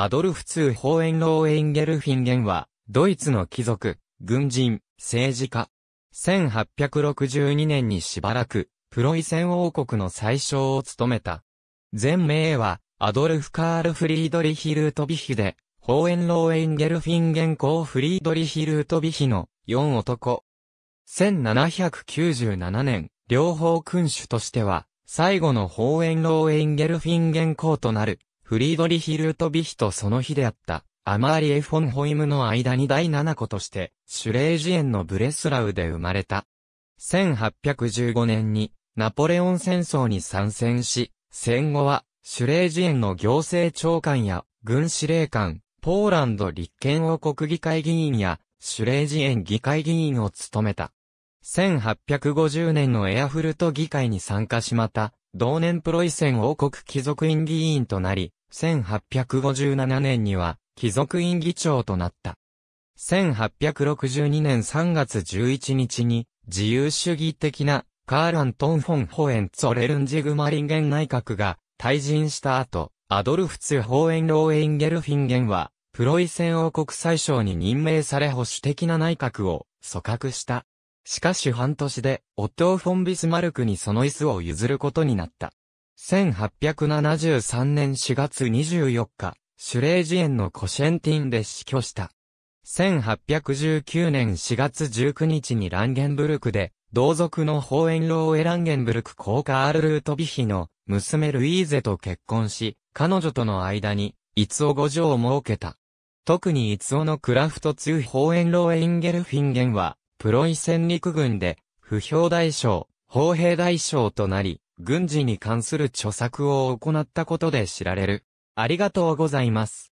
アドルフ・ツー・ホーエンロー・エンゲルフィンゲンは、ドイツの貴族、軍人、政治家。1862年にしばらく、プロイセン王国の最相を務めた。前名は、アドルフ・カール・フリードリヒ・ルートビヒで、ホーエンロー・エンゲルフィンゲン公フリードリヒ・ルートビヒの4男。1797年、両方君主としては、最後のホーエンロー・エンゲルフィンゲン公となる。フリードリヒ・ルートビヒとその日であった、アマーリエ・フォンホイムの間に第7子として、シュレージエンのブレスラウで生まれた。1815年に、ナポレオン戦争に参戦し、戦後は、シュレージエンの行政長官や、軍司令官、ポーランド立憲王国議会議員や、シュレージエン議会議員を務めた。1850年のエアフルト議会に参加しまた、同年プロイセン王国貴族院議員となり、1857年には、貴族院議長となった。1862年3月11日に、自由主義的な、カーラントン・フォン・ホエンツォレルンジグマリンゲン内閣が退陣した後、アドルフツ・ホーエンローエンゲルフィンゲンは、プロイセン王国最小に任命され保守的な内閣を組閣した。しかし半年で、オットー・フォン・ビスマルクにその椅子を譲ることになった。1873年4月24日、シュレージエンのコシェンティンで死去した。1819年4月19日にランゲンブルクで、同族のホーエンローエランゲンブルク公カール・ルートビヒの娘ルイーゼと結婚し、彼女との間に、イツオ五条を設けた。特にイツオのクラフトーホーエンローエンゲルフィンゲンは、プロイセン陸軍で、不評大将、砲兵大将となり、軍事に関する著作を行ったことで知られる。ありがとうございます。